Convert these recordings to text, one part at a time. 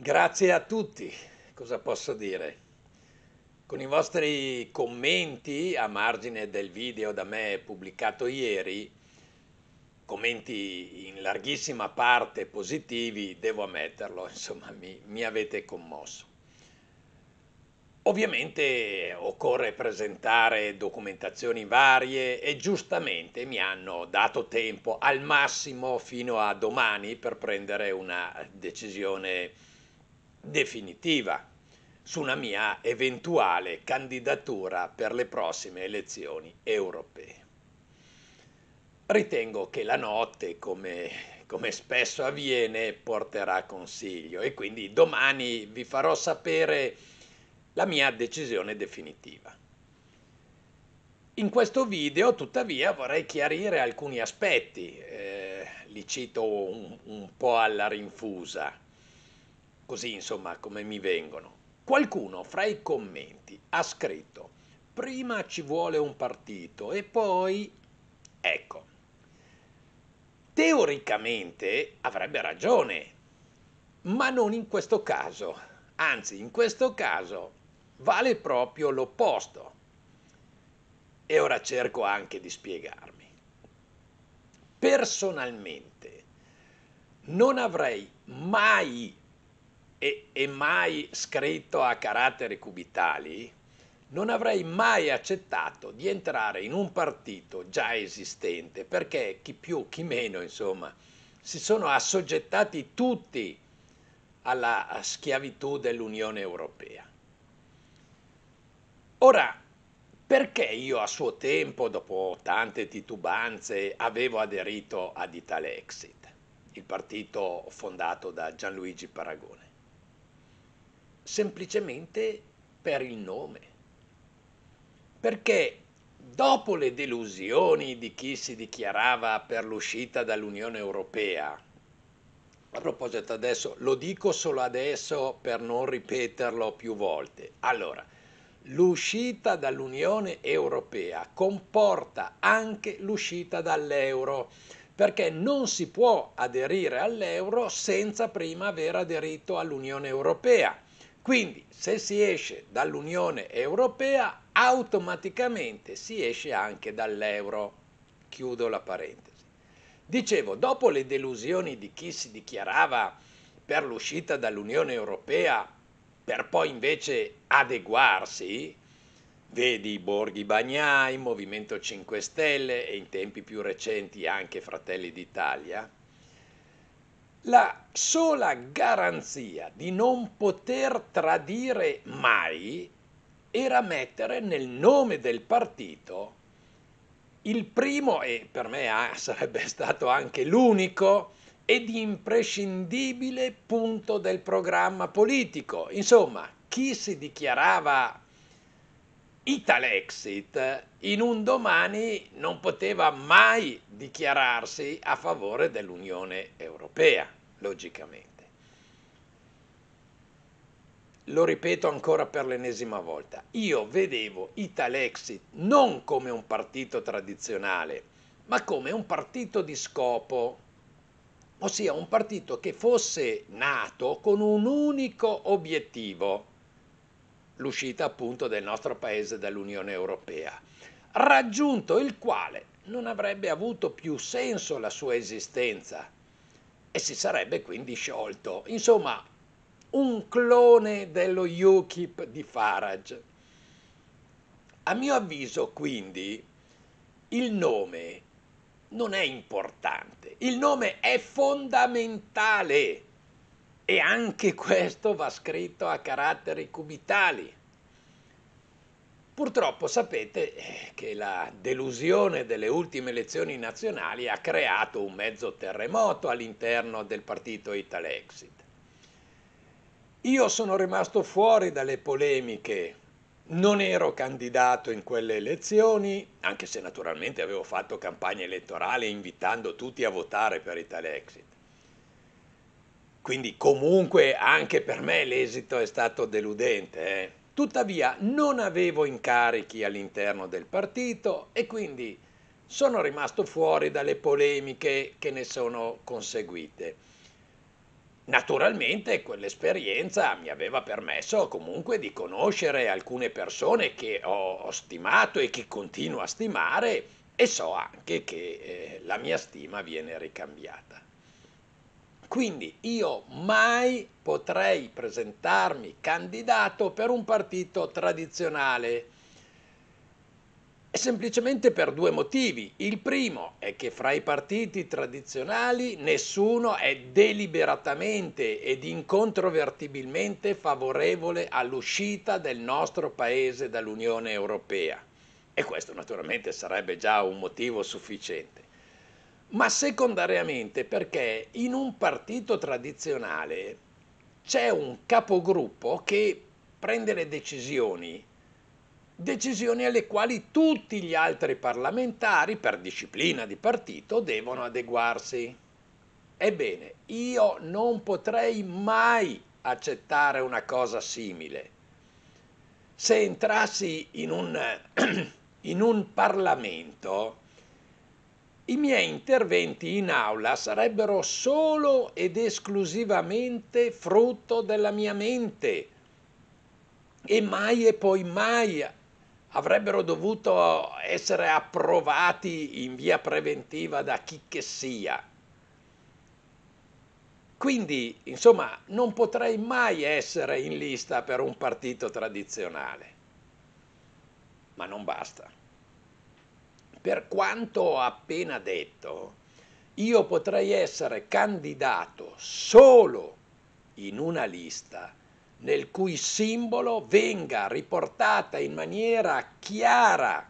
Grazie a tutti, cosa posso dire? Con i vostri commenti a margine del video da me pubblicato ieri, commenti in larghissima parte positivi, devo ammetterlo, insomma mi, mi avete commosso. Ovviamente occorre presentare documentazioni varie e giustamente mi hanno dato tempo al massimo fino a domani per prendere una decisione definitiva sulla mia eventuale candidatura per le prossime elezioni europee. Ritengo che la notte, come, come spesso avviene, porterà consiglio e quindi domani vi farò sapere la mia decisione definitiva. In questo video tuttavia vorrei chiarire alcuni aspetti, eh, li cito un, un po' alla rinfusa così insomma come mi vengono. Qualcuno fra i commenti ha scritto prima ci vuole un partito e poi ecco. Teoricamente avrebbe ragione, ma non in questo caso. Anzi, in questo caso vale proprio l'opposto. E ora cerco anche di spiegarmi. Personalmente non avrei mai e, e mai scritto a caratteri cubitali, non avrei mai accettato di entrare in un partito già esistente, perché chi più, chi meno, insomma, si sono assoggettati tutti alla schiavitù dell'Unione Europea. Ora, perché io a suo tempo, dopo tante titubanze, avevo aderito ad Italexit, il partito fondato da Gianluigi Paragone? semplicemente per il nome. Perché dopo le delusioni di chi si dichiarava per l'uscita dall'Unione Europea, a proposito adesso, lo dico solo adesso per non ripeterlo più volte. Allora, l'uscita dall'Unione Europea comporta anche l'uscita dall'euro, perché non si può aderire all'euro senza prima aver aderito all'Unione Europea quindi se si esce dall'Unione Europea automaticamente si esce anche dall'euro. Chiudo la parentesi. Dicevo, dopo le delusioni di chi si dichiarava per l'uscita dall'Unione Europea per poi invece adeguarsi, vedi Borghi Bagnai, Movimento 5 Stelle e in tempi più recenti anche Fratelli d'Italia, la sola garanzia di non poter tradire mai era mettere nel nome del partito il primo e per me ah, sarebbe stato anche l'unico ed imprescindibile punto del programma politico. Insomma, chi si dichiarava Italexit in un domani non poteva mai dichiararsi a favore dell'Unione Europea, logicamente. Lo ripeto ancora per l'ennesima volta, io vedevo Italexit non come un partito tradizionale, ma come un partito di scopo, ossia un partito che fosse nato con un unico obiettivo, l'uscita appunto del nostro paese dall'Unione Europea, raggiunto il quale non avrebbe avuto più senso la sua esistenza e si sarebbe quindi sciolto. Insomma, un clone dello UKIP di Farage. A mio avviso, quindi, il nome non è importante, il nome è fondamentale e anche questo va scritto a caratteri cubitali. Purtroppo sapete eh, che la delusione delle ultime elezioni nazionali ha creato un mezzo terremoto all'interno del partito Italexit. Io sono rimasto fuori dalle polemiche, non ero candidato in quelle elezioni, anche se naturalmente avevo fatto campagna elettorale invitando tutti a votare per Italexit. Quindi comunque anche per me l'esito è stato deludente. Eh? Tuttavia non avevo incarichi all'interno del partito e quindi sono rimasto fuori dalle polemiche che ne sono conseguite. Naturalmente quell'esperienza mi aveva permesso comunque di conoscere alcune persone che ho stimato e che continuo a stimare e so anche che eh, la mia stima viene ricambiata. Quindi io mai potrei presentarmi candidato per un partito tradizionale. Semplicemente per due motivi. Il primo è che fra i partiti tradizionali nessuno è deliberatamente ed incontrovertibilmente favorevole all'uscita del nostro Paese dall'Unione Europea. E questo naturalmente sarebbe già un motivo sufficiente ma secondariamente perché in un partito tradizionale c'è un capogruppo che prende le decisioni, decisioni alle quali tutti gli altri parlamentari, per disciplina di partito, devono adeguarsi. Ebbene, io non potrei mai accettare una cosa simile. Se entrassi in un, in un Parlamento, i miei interventi in aula sarebbero solo ed esclusivamente frutto della mia mente e mai e poi mai avrebbero dovuto essere approvati in via preventiva da chi che sia. Quindi, insomma, non potrei mai essere in lista per un partito tradizionale. Ma non basta per quanto ho appena detto, io potrei essere candidato solo in una lista nel cui simbolo venga riportata in maniera chiara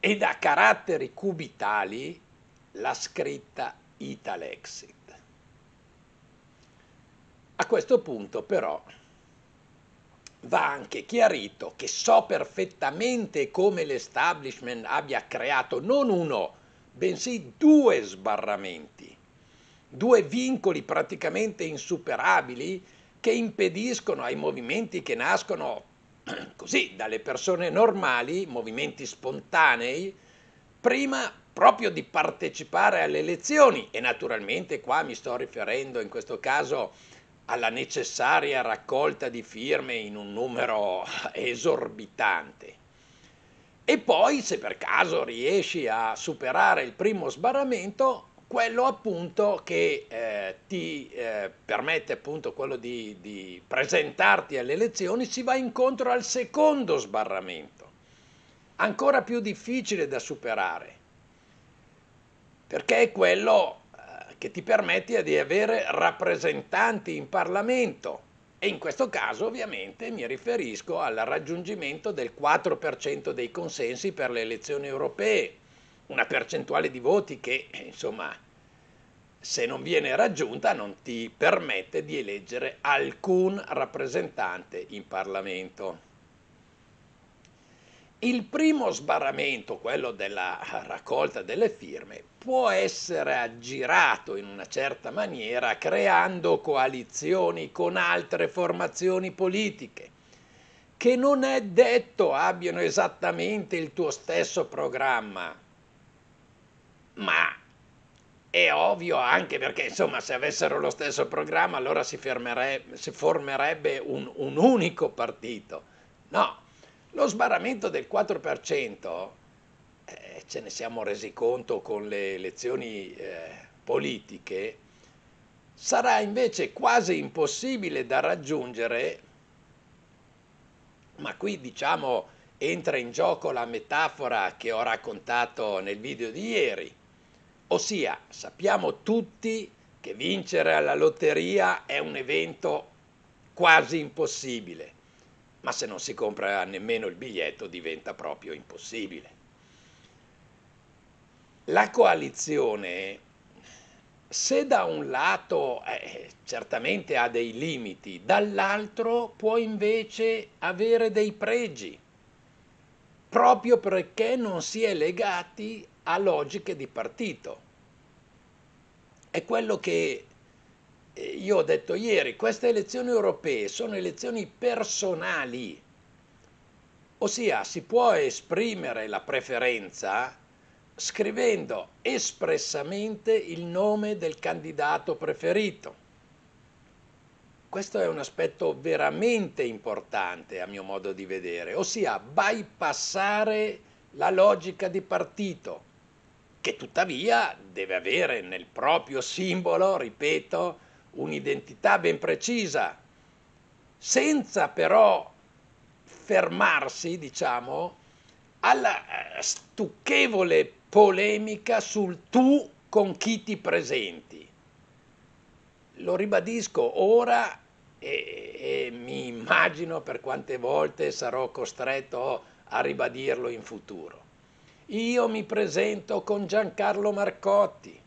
e da caratteri cubitali la scritta Italexit. A questo punto però Va anche chiarito che so perfettamente come l'establishment abbia creato non uno, bensì due sbarramenti, due vincoli praticamente insuperabili che impediscono ai movimenti che nascono così dalle persone normali, movimenti spontanei, prima proprio di partecipare alle elezioni e naturalmente qua mi sto riferendo in questo caso alla necessaria raccolta di firme in un numero esorbitante. E poi, se per caso riesci a superare il primo sbarramento, quello appunto che eh, ti eh, permette appunto quello di, di presentarti alle elezioni, si va incontro al secondo sbarramento, ancora più difficile da superare, perché è quello che ti permette di avere rappresentanti in Parlamento. E in questo caso ovviamente mi riferisco al raggiungimento del 4% dei consensi per le elezioni europee, una percentuale di voti che, insomma, se non viene raggiunta non ti permette di eleggere alcun rappresentante in Parlamento. Il primo sbarramento, quello della raccolta delle firme, può essere aggirato in una certa maniera creando coalizioni con altre formazioni politiche che non è detto abbiano esattamente il tuo stesso programma, ma è ovvio anche perché insomma se avessero lo stesso programma allora si, fermerebbe, si formerebbe un, un unico partito. No, lo sbarramento del 4% eh, ce ne siamo resi conto con le elezioni eh, politiche, sarà invece quasi impossibile da raggiungere, ma qui diciamo entra in gioco la metafora che ho raccontato nel video di ieri, ossia sappiamo tutti che vincere alla lotteria è un evento quasi impossibile ma se non si compra nemmeno il biglietto diventa proprio impossibile. La coalizione, se da un lato eh, certamente ha dei limiti, dall'altro può invece avere dei pregi, proprio perché non si è legati a logiche di partito. È quello che io ho detto ieri, queste elezioni europee sono elezioni personali, ossia si può esprimere la preferenza scrivendo espressamente il nome del candidato preferito. Questo è un aspetto veramente importante a mio modo di vedere, ossia bypassare la logica di partito, che tuttavia deve avere nel proprio simbolo, ripeto, un'identità ben precisa, senza però fermarsi, diciamo, alla eh, stucchevole polemica sul tu con chi ti presenti. Lo ribadisco ora e, e, mi immagino per quante volte sarò costretto a ribadirlo in futuro. Io mi presento con Giancarlo Marcotti,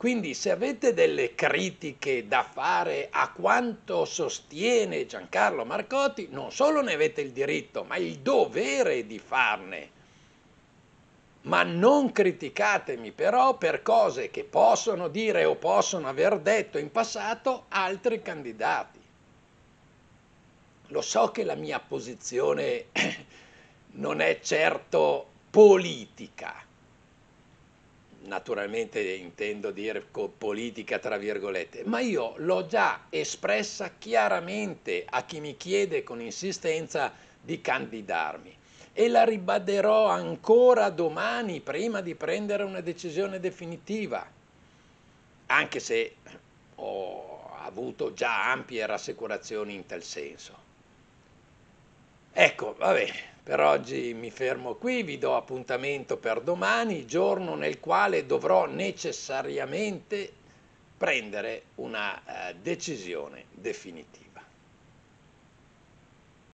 quindi se avete delle critiche da fare a quanto sostiene Giancarlo Marcotti, non solo ne avete il diritto, ma il dovere di farne. Ma non criticatemi però per cose che possono dire o possono aver detto in passato altri candidati. Lo so che la mia posizione non è certo politica naturalmente intendo dire politica tra virgolette, ma io l'ho già espressa chiaramente a chi mi chiede con insistenza di candidarmi e la ribaderò ancora domani prima di prendere una decisione definitiva, anche se ho avuto già ampie rassicurazioni in tal senso. Ecco, va bene. Per oggi mi fermo qui, vi do appuntamento per domani, giorno nel quale dovrò necessariamente prendere una eh, decisione definitiva.